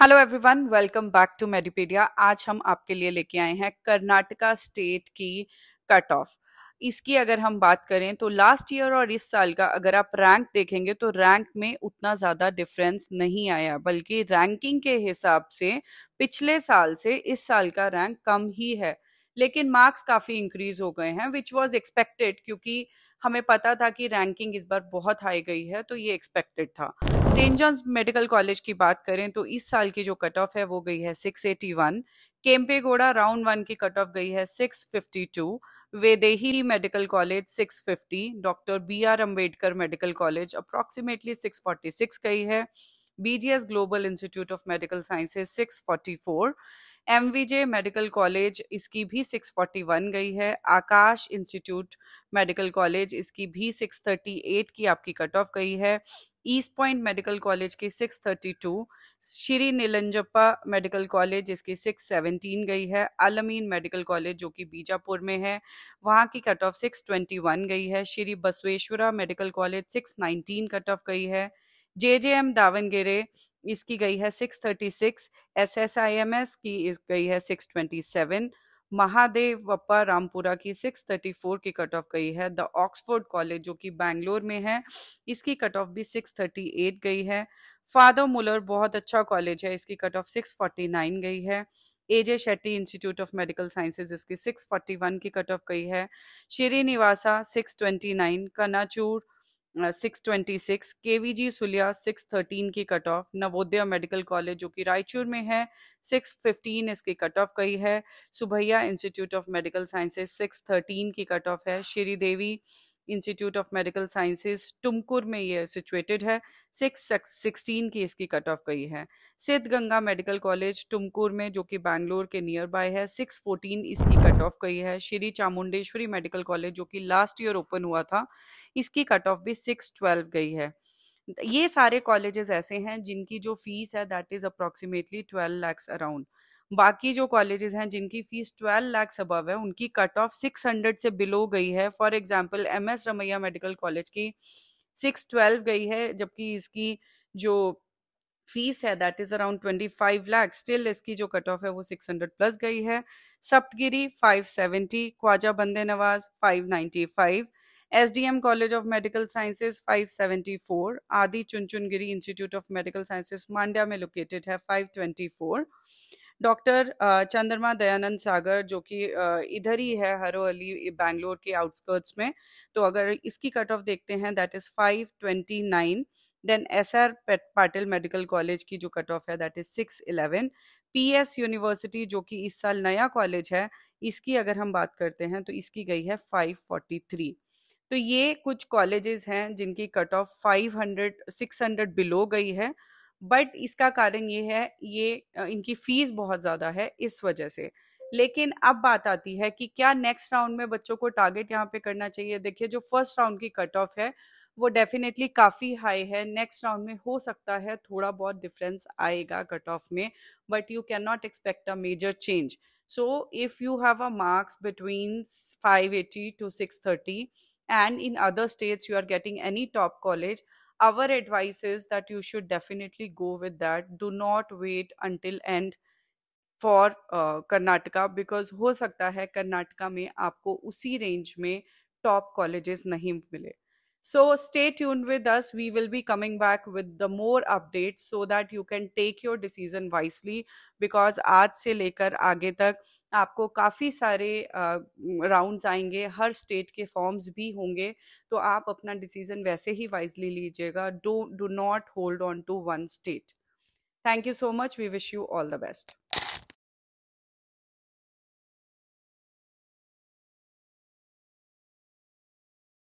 Hello everyone welcome back to Medipedia आज हम आपके लिए लेके आए हैं कर्नाटका स्टेट की कट ऑफ इसकी अगर हम बात करें तो लास्ट ईयर और इस साल का अगर आप रैंक देखेंगे तो रैंक में उतना ज़्यादा डिफरेंस नहीं आया बल्कि रैंकिंग के हिसाब से पिछले साल से इस साल का रैंक कम ही है लेकिन मार्क्स काफ़ी इंक्रीज हो गए हैं विच वॉज एक्सपेक्टेड क्योंकि हमें पता था कि रैंकिंग इस बार बहुत हाई गई है तो ये एक्सपेक्टेड था सेंट जॉन्स मेडिकल कॉलेज की बात करें तो इस साल की जो कट ऑफ है वो गई है 681 केम्पेगोड़ा राउंड वन की कट ऑफ गई है 652 Vydehi medical college 650 doctor B R Ambedkar medical college approximately 646 गई है BGS global institute of medical sciences 644 MVJ medical college इसकी भी 641 गई है आकाश इंस्टीट्यूट मेडिकल कॉलेज इसकी भी 638 की आपकी कट ऑफ गई है ईस्ट पॉइंट मेडिकल कॉलेज की 632 श्री नीलंजप्पा मेडिकल कॉलेज इसकी 617 गई है आलमीन मेडिकल कॉलेज जो कि बीजापुर में है वहाँ की कट ऑफ 621 गई है Shri Basaveshwara medical college 619 cut off गई है जे जे एम दावनगेरे इसकी गई है 636 एसएसआईएमएस की इस गई है 627 महादेव वप्पा रामपुरा की 634 की कट ऑफ गई है द ऑक्सफोर्ड कॉलेज जो कि बैंगलोर में है इसकी कट ऑफ भी 638 गई है फादर मुलर बहुत अच्छा कॉलेज है इसकी कट ऑफ 649 गई है A J Shetty institute of medical sciences इसकी 641 की कट ऑफ गई है Srinivasa 629 Kanachur six twenty six K V G Sullia six thirteen की cut off Navodaya medical college जो कि रायचूर में है सिक्स फिफ्टीन इसकी कट ऑफ कही है Subbaiah institute of medical sciences six thirteen की कट ऑफ है Shri Devi institute of medical sciences Tumkur में ये सिचुएटेड है सिक्स सिक्सटीन की इसकी कट ऑफ गई है सिद्ध गंगा मेडिकल कॉलेज टुमकुर में जो कि बैंगलोर के नियर बाय है सिक्स फोर्टीन इसकी कट ऑफ गई है श्री चामुंडेश्वरी मेडिकल कॉलेज जो कि लास्ट ईयर ओपन हुआ था इसकी कट ऑफ भी सिक्स ट्वेल्व गई है ये सारे कॉलेजेस ऐसे हैं जिनकी जो फीस है that is approximately twelve lakhs around बाकी जो कॉलेजेस हैं जिनकी फीस 12 लाख अबव है उनकी कट ऑफ हंड्रेड से बिलो गई है for M S Ramaiah medical college की ट्वेल्व गई है जबकि इसकी जो फीस है that is around twenty five lakh still इसकी जो कट ऑफ है वो सिक्स हंड्रेड प्लस गई है Saptagiri five seventy Khwaja Bande Nawaz five ninety five S D M college of medical sciences five seventy four Adi Chunchanagiri institute of medical sciences Mandya में located है five twenty four doctor चंद्रमा दयानंद सागर जो कि इधर ही है हरो अली बैंगलोर के आउटस्कर्ट्स में तो अगर इसकी कट ऑफ देखते हैं that is five twenty nine then S R Patil medical college की जो कट ऑफ है that is six eleven P S university जो कि इस साल नया कॉलेज है इसकी अगर हम बात करते हैं तो इसकी गई है फाइव फोर्टी थ्री तो ये कुछ कॉलेजेस हैं जिनकी cut off five hundred six hundred below गई है बट इसका कारण ये है ये इनकी फीस बहुत ज़्यादा है इस वजह से लेकिन अब बात आती है कि क्या नेक्स्ट राउंड में बच्चों को टारगेट यहाँ पे करना चाहिए देखिए जो फर्स्ट राउंड की कट ऑफ है वो डेफिनेटली काफ़ी हाई है नेक्स्ट राउंड में हो सकता है थोड़ा बहुत डिफरेंस आएगा कट ऑफ में but you can not expect a major change so if you have a marks between five eighty to six thirty and in other states you are getting any top college our advice is that you should definitely go with that do not wait until end for uh, karnataka because ho sakta hai karnataka mein aapko usi range mein top colleges nahi mile So stay tuned with us. We will be coming back with the more updates so that you can take your decision wisely because आज से लेकर आगे तक आपको काफ़ी सारे rounds आएंगे हर state के फॉर्म्स भी होंगे तो आप अपना डिसीजन वैसे ही वाइजली लीजिएगा do do not hold on to one state thank you so much we wish you all the best